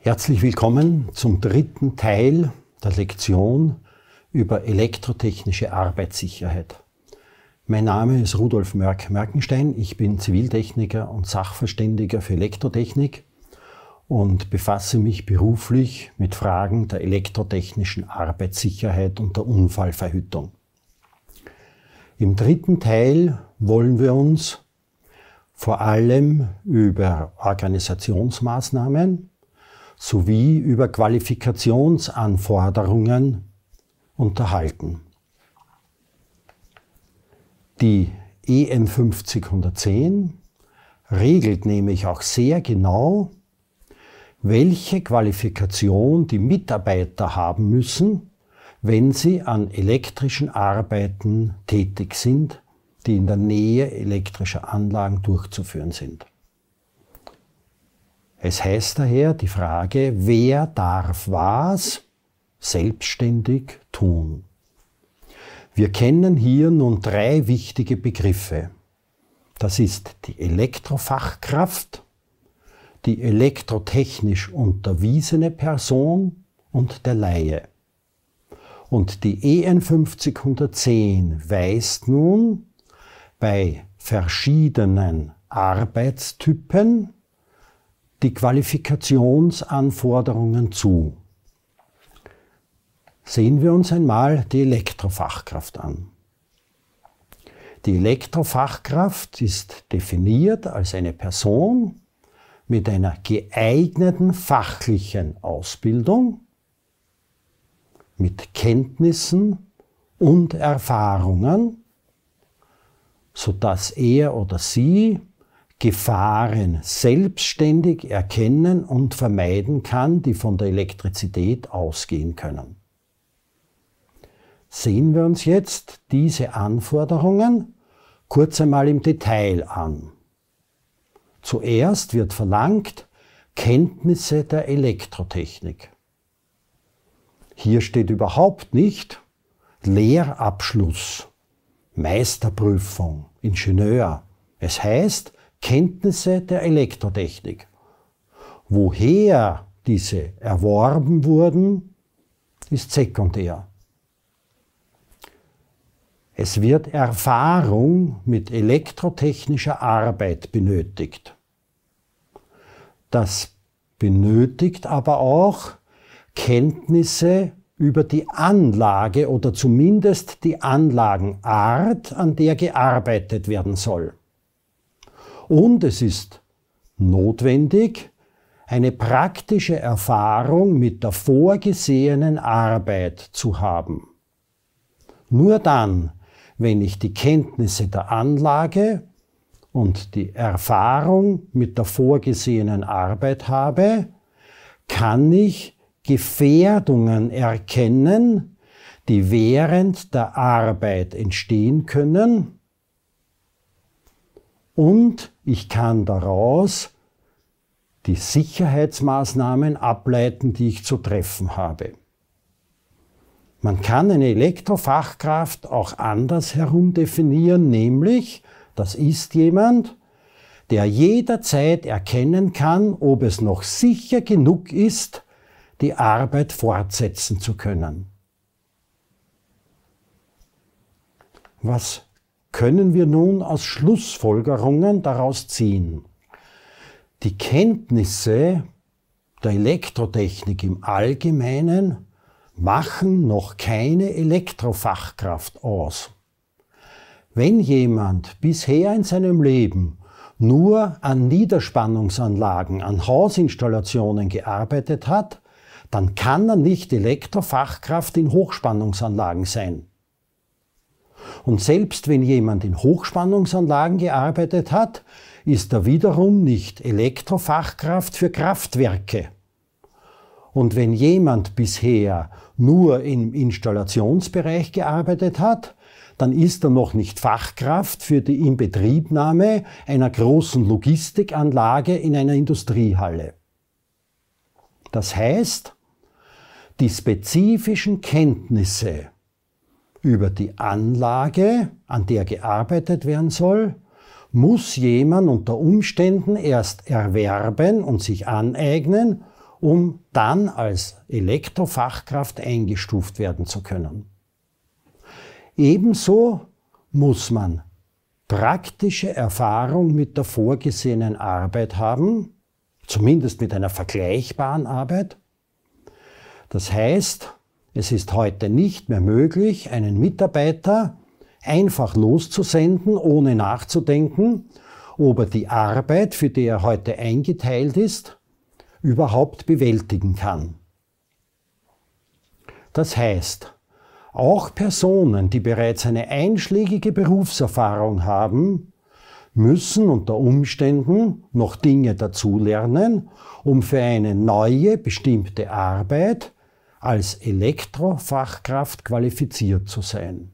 Herzlich willkommen zum dritten Teil der Lektion über elektrotechnische Arbeitssicherheit. Mein Name ist Rudolf merck merkenstein ich bin Ziviltechniker und Sachverständiger für Elektrotechnik und befasse mich beruflich mit Fragen der elektrotechnischen Arbeitssicherheit und der Unfallverhütung. Im dritten Teil wollen wir uns vor allem über Organisationsmaßnahmen sowie über Qualifikationsanforderungen unterhalten. Die EN 5010 regelt nämlich auch sehr genau, welche Qualifikation die Mitarbeiter haben müssen, wenn sie an elektrischen Arbeiten tätig sind, die in der Nähe elektrischer Anlagen durchzuführen sind. Es heißt daher die Frage, wer darf was selbstständig tun? Wir kennen hier nun drei wichtige Begriffe. Das ist die Elektrofachkraft, die elektrotechnisch unterwiesene Person und der Laie. Und die EN 5010 weist nun bei verschiedenen Arbeitstypen die Qualifikationsanforderungen zu. Sehen wir uns einmal die Elektrofachkraft an. Die Elektrofachkraft ist definiert als eine Person, mit einer geeigneten fachlichen Ausbildung, mit Kenntnissen und Erfahrungen, sodass er oder sie Gefahren selbstständig erkennen und vermeiden kann, die von der Elektrizität ausgehen können. Sehen wir uns jetzt diese Anforderungen kurz einmal im Detail an. Zuerst wird verlangt Kenntnisse der Elektrotechnik. Hier steht überhaupt nicht Lehrabschluss, Meisterprüfung, Ingenieur. Es heißt Kenntnisse der Elektrotechnik. Woher diese erworben wurden, ist sekundär. Es wird Erfahrung mit elektrotechnischer Arbeit benötigt. Das benötigt aber auch Kenntnisse über die Anlage oder zumindest die Anlagenart, an der gearbeitet werden soll. Und es ist notwendig, eine praktische Erfahrung mit der vorgesehenen Arbeit zu haben. Nur dann, wenn ich die Kenntnisse der Anlage und die Erfahrung mit der vorgesehenen Arbeit habe, kann ich Gefährdungen erkennen, die während der Arbeit entstehen können und ich kann daraus die Sicherheitsmaßnahmen ableiten, die ich zu treffen habe. Man kann eine Elektrofachkraft auch anders herum definieren, nämlich das ist jemand, der jederzeit erkennen kann, ob es noch sicher genug ist, die Arbeit fortsetzen zu können. Was können wir nun aus Schlussfolgerungen daraus ziehen? Die Kenntnisse der Elektrotechnik im Allgemeinen machen noch keine Elektrofachkraft aus. Wenn jemand bisher in seinem Leben nur an Niederspannungsanlagen, an Hausinstallationen gearbeitet hat, dann kann er nicht Elektrofachkraft in Hochspannungsanlagen sein. Und selbst wenn jemand in Hochspannungsanlagen gearbeitet hat, ist er wiederum nicht Elektrofachkraft für Kraftwerke. Und wenn jemand bisher nur im Installationsbereich gearbeitet hat, dann ist er noch nicht Fachkraft für die Inbetriebnahme einer großen Logistikanlage in einer Industriehalle. Das heißt, die spezifischen Kenntnisse über die Anlage, an der gearbeitet werden soll, muss jemand unter Umständen erst erwerben und sich aneignen, um dann als Elektrofachkraft eingestuft werden zu können. Ebenso muss man praktische Erfahrung mit der vorgesehenen Arbeit haben, zumindest mit einer vergleichbaren Arbeit. Das heißt, es ist heute nicht mehr möglich, einen Mitarbeiter einfach loszusenden, ohne nachzudenken, ob er die Arbeit, für die er heute eingeteilt ist, überhaupt bewältigen kann. Das heißt, auch Personen, die bereits eine einschlägige Berufserfahrung haben, müssen unter Umständen noch Dinge dazulernen, um für eine neue bestimmte Arbeit als Elektrofachkraft qualifiziert zu sein.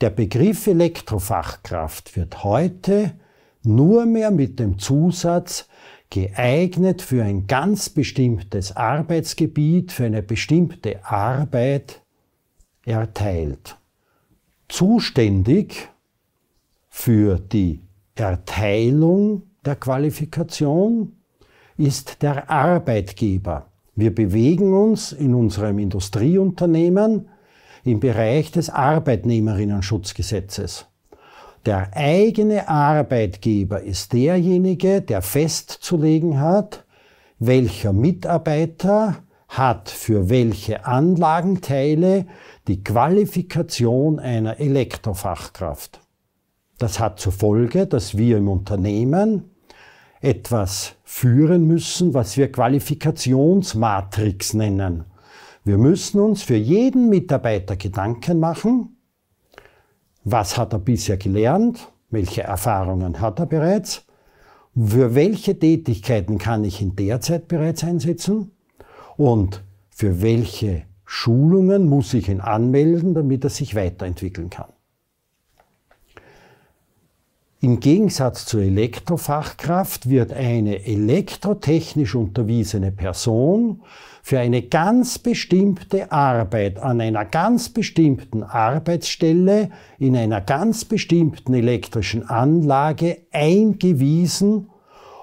Der Begriff Elektrofachkraft wird heute nur mehr mit dem Zusatz geeignet für ein ganz bestimmtes Arbeitsgebiet, für eine bestimmte Arbeit erteilt. Zuständig für die Erteilung der Qualifikation ist der Arbeitgeber. Wir bewegen uns in unserem Industrieunternehmen im Bereich des Arbeitnehmerinnenschutzgesetzes. Der eigene Arbeitgeber ist derjenige, der festzulegen hat, welcher Mitarbeiter hat für welche Anlagenteile die Qualifikation einer Elektrofachkraft. Das hat zur Folge, dass wir im Unternehmen etwas führen müssen, was wir Qualifikationsmatrix nennen. Wir müssen uns für jeden Mitarbeiter Gedanken machen, was hat er bisher gelernt, welche Erfahrungen hat er bereits, für welche Tätigkeiten kann ich ihn derzeit bereits einsetzen und für welche Schulungen muss ich ihn anmelden, damit er sich weiterentwickeln kann. Im Gegensatz zur Elektrofachkraft wird eine elektrotechnisch unterwiesene Person für eine ganz bestimmte Arbeit an einer ganz bestimmten Arbeitsstelle in einer ganz bestimmten elektrischen Anlage eingewiesen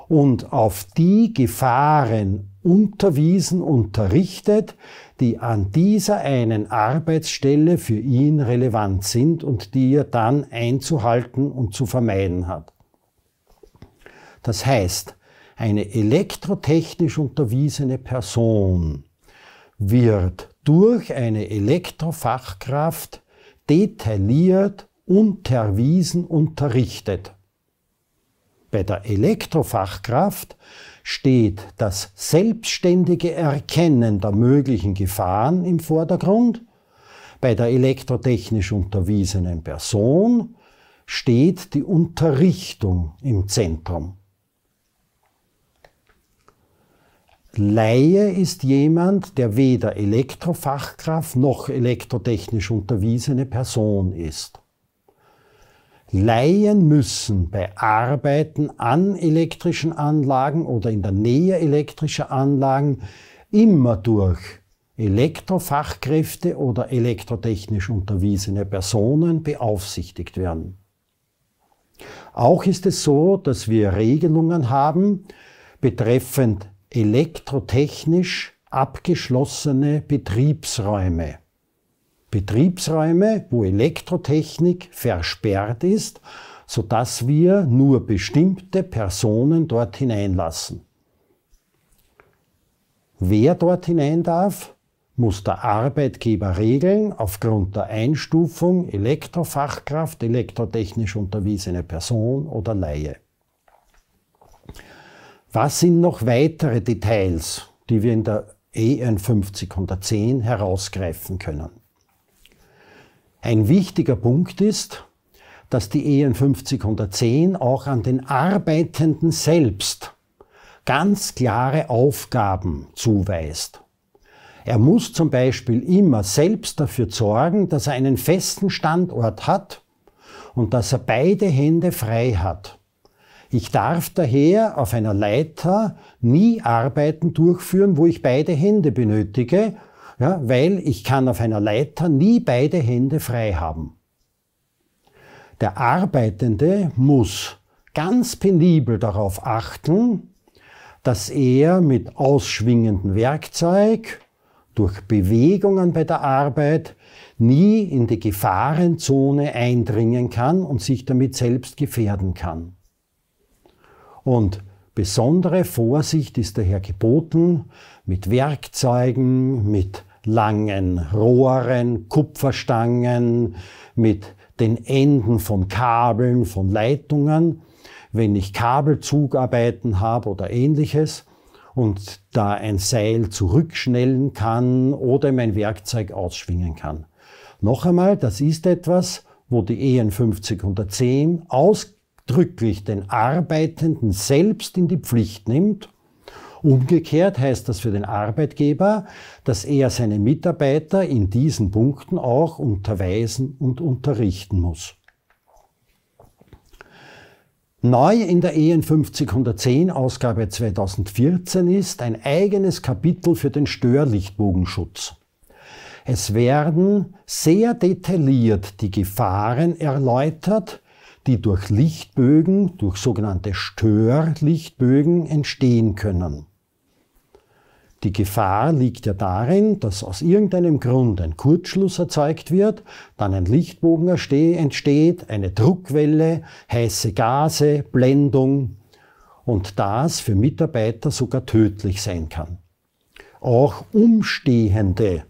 und auf die Gefahren unterwiesen, unterrichtet, die an dieser einen Arbeitsstelle für ihn relevant sind und die er dann einzuhalten und zu vermeiden hat. Das heißt, eine elektrotechnisch unterwiesene Person wird durch eine Elektrofachkraft detailliert unterwiesen, unterrichtet. Bei der Elektrofachkraft steht das selbstständige Erkennen der möglichen Gefahren im Vordergrund, bei der elektrotechnisch unterwiesenen Person steht die Unterrichtung im Zentrum. Laie ist jemand, der weder Elektrofachkraft noch elektrotechnisch unterwiesene Person ist leihen müssen bei Arbeiten an elektrischen Anlagen oder in der Nähe elektrischer Anlagen immer durch Elektrofachkräfte oder elektrotechnisch unterwiesene Personen beaufsichtigt werden. Auch ist es so, dass wir Regelungen haben betreffend elektrotechnisch abgeschlossene Betriebsräume. Betriebsräume, wo Elektrotechnik versperrt ist, sodass wir nur bestimmte Personen dort hineinlassen. Wer dort hinein darf, muss der Arbeitgeber regeln aufgrund der Einstufung Elektrofachkraft, elektrotechnisch unterwiesene Person oder Laie. Was sind noch weitere Details, die wir in der EN 5010 herausgreifen können? Ein wichtiger Punkt ist, dass die EN 5010 auch an den Arbeitenden selbst ganz klare Aufgaben zuweist. Er muss zum Beispiel immer selbst dafür sorgen, dass er einen festen Standort hat und dass er beide Hände frei hat. Ich darf daher auf einer Leiter nie Arbeiten durchführen, wo ich beide Hände benötige ja, weil ich kann auf einer Leiter nie beide Hände frei haben. Der Arbeitende muss ganz penibel darauf achten, dass er mit ausschwingendem Werkzeug durch Bewegungen bei der Arbeit nie in die Gefahrenzone eindringen kann und sich damit selbst gefährden kann. Und besondere Vorsicht ist daher geboten mit Werkzeugen, mit langen Rohren, Kupferstangen, mit den Enden von Kabeln, von Leitungen, wenn ich Kabelzugarbeiten habe oder ähnliches und da ein Seil zurückschnellen kann oder mein Werkzeug ausschwingen kann. Noch einmal, das ist etwas, wo die EN 5010 ausdrücklich den Arbeitenden selbst in die Pflicht nimmt Umgekehrt heißt das für den Arbeitgeber, dass er seine Mitarbeiter in diesen Punkten auch unterweisen und unterrichten muss. Neu in der EN 5010 Ausgabe 2014 ist ein eigenes Kapitel für den Störlichtbogenschutz. Es werden sehr detailliert die Gefahren erläutert, die durch Lichtbögen, durch sogenannte Störlichtbögen entstehen können. Die Gefahr liegt ja darin, dass aus irgendeinem Grund ein Kurzschluss erzeugt wird, dann ein Lichtbogen entsteht, eine Druckwelle, heiße Gase, Blendung und das für Mitarbeiter sogar tödlich sein kann. Auch Umstehende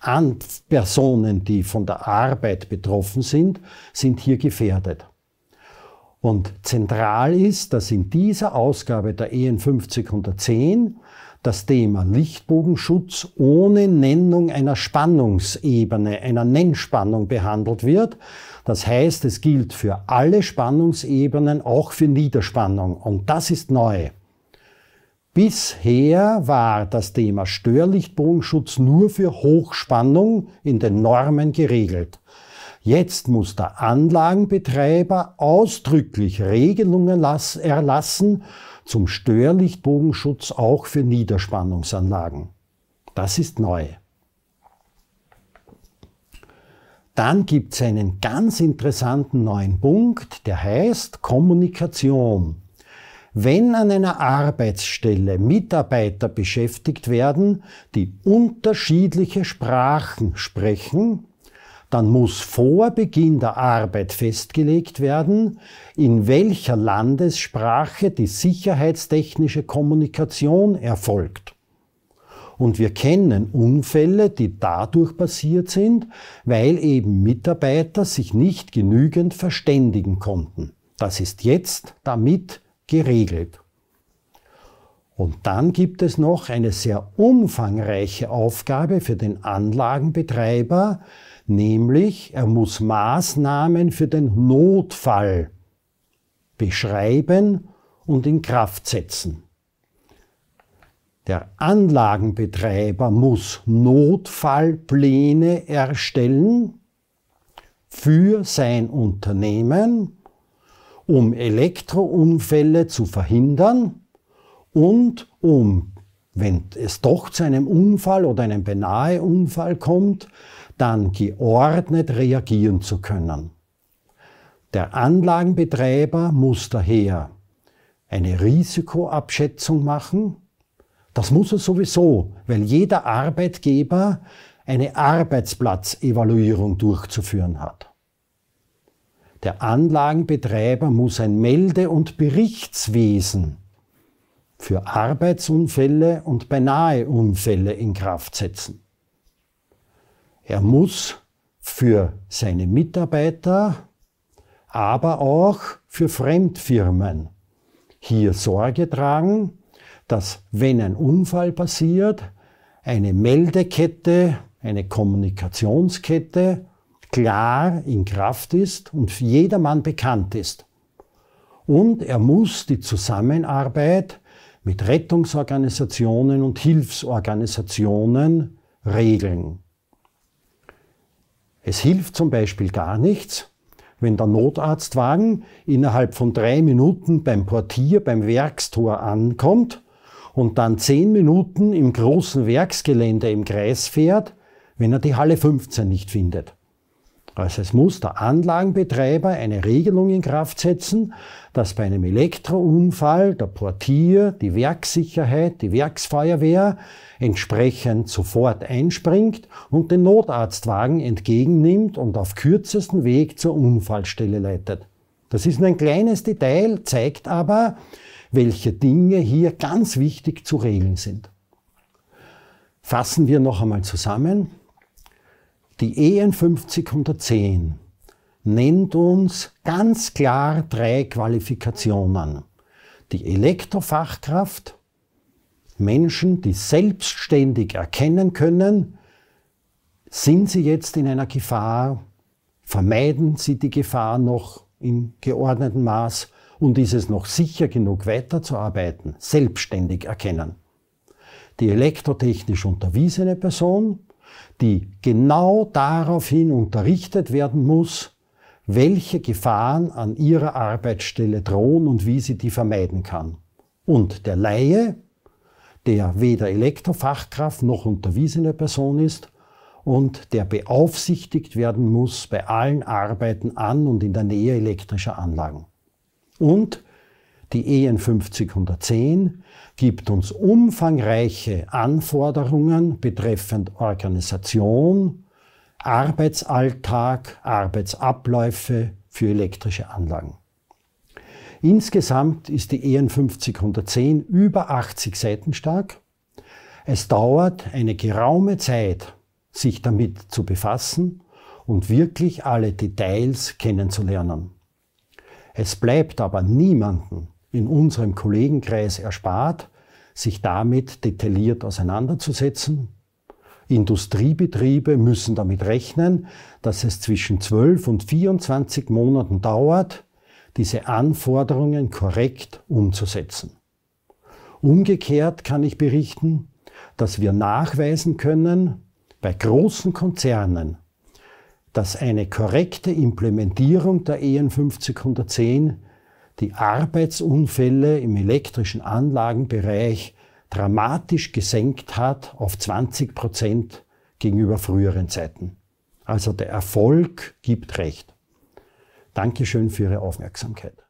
an Personen, die von der Arbeit betroffen sind, sind hier gefährdet. Und zentral ist, dass in dieser Ausgabe der EN 5010 das Thema Lichtbogenschutz ohne Nennung einer Spannungsebene, einer Nennspannung behandelt wird. Das heißt, es gilt für alle Spannungsebenen, auch für Niederspannung. Und das ist neu. Bisher war das Thema Störlichtbogenschutz nur für Hochspannung in den Normen geregelt. Jetzt muss der Anlagenbetreiber ausdrücklich Regelungen erlassen zum Störlichtbogenschutz auch für Niederspannungsanlagen. Das ist neu. Dann gibt es einen ganz interessanten neuen Punkt, der heißt Kommunikation. Wenn an einer Arbeitsstelle Mitarbeiter beschäftigt werden, die unterschiedliche Sprachen sprechen, dann muss vor Beginn der Arbeit festgelegt werden, in welcher Landessprache die sicherheitstechnische Kommunikation erfolgt. Und wir kennen Unfälle, die dadurch passiert sind, weil eben Mitarbeiter sich nicht genügend verständigen konnten. Das ist jetzt damit geregelt. Und dann gibt es noch eine sehr umfangreiche Aufgabe für den Anlagenbetreiber, nämlich er muss Maßnahmen für den Notfall beschreiben und in Kraft setzen. Der Anlagenbetreiber muss Notfallpläne erstellen für sein Unternehmen, um Elektrounfälle zu verhindern und um, wenn es doch zu einem Unfall oder einem beinahe Unfall kommt, dann geordnet reagieren zu können. Der Anlagenbetreiber muss daher eine Risikoabschätzung machen. Das muss er sowieso, weil jeder Arbeitgeber eine Arbeitsplatzevaluierung durchzuführen hat. Der Anlagenbetreiber muss ein Melde- und Berichtswesen für Arbeitsunfälle und Beinaheunfälle in Kraft setzen. Er muss für seine Mitarbeiter, aber auch für Fremdfirmen hier Sorge tragen, dass wenn ein Unfall passiert, eine Meldekette, eine Kommunikationskette klar in Kraft ist und jedermann bekannt ist. Und er muss die Zusammenarbeit mit Rettungsorganisationen und Hilfsorganisationen regeln. Es hilft zum Beispiel gar nichts, wenn der Notarztwagen innerhalb von drei Minuten beim Portier, beim Werkstor ankommt und dann zehn Minuten im großen Werksgelände im Kreis fährt, wenn er die Halle 15 nicht findet. Also es muss der Anlagenbetreiber eine Regelung in Kraft setzen, dass bei einem Elektrounfall der Portier, die Werkssicherheit, die Werksfeuerwehr entsprechend sofort einspringt und den Notarztwagen entgegennimmt und auf kürzesten Weg zur Unfallstelle leitet. Das ist nur ein kleines Detail, zeigt aber, welche Dinge hier ganz wichtig zu regeln sind. Fassen wir noch einmal zusammen. Die EN 5010 nennt uns ganz klar drei Qualifikationen. Die Elektrofachkraft, Menschen, die selbstständig erkennen können, sind sie jetzt in einer Gefahr, vermeiden sie die Gefahr noch in geordnetem Maß und ist es noch sicher genug weiterzuarbeiten, selbstständig erkennen. Die elektrotechnisch unterwiesene Person, die genau daraufhin unterrichtet werden muss, welche Gefahren an ihrer Arbeitsstelle drohen und wie sie die vermeiden kann. Und der Laie, der weder Elektrofachkraft noch unterwiesene Person ist und der beaufsichtigt werden muss bei allen Arbeiten an und in der Nähe elektrischer Anlagen. Und die EN 5010 gibt uns umfangreiche Anforderungen betreffend Organisation, Arbeitsalltag, Arbeitsabläufe für elektrische Anlagen. Insgesamt ist die EN 5010 über 80 Seiten stark. Es dauert eine geraume Zeit, sich damit zu befassen und wirklich alle Details kennenzulernen. Es bleibt aber niemanden in unserem Kollegenkreis erspart, sich damit detailliert auseinanderzusetzen. Industriebetriebe müssen damit rechnen, dass es zwischen 12 und 24 Monaten dauert, diese Anforderungen korrekt umzusetzen. Umgekehrt kann ich berichten, dass wir nachweisen können, bei großen Konzernen, dass eine korrekte Implementierung der EN 5010 die Arbeitsunfälle im elektrischen Anlagenbereich dramatisch gesenkt hat auf 20 Prozent gegenüber früheren Zeiten. Also der Erfolg gibt recht. Dankeschön für Ihre Aufmerksamkeit.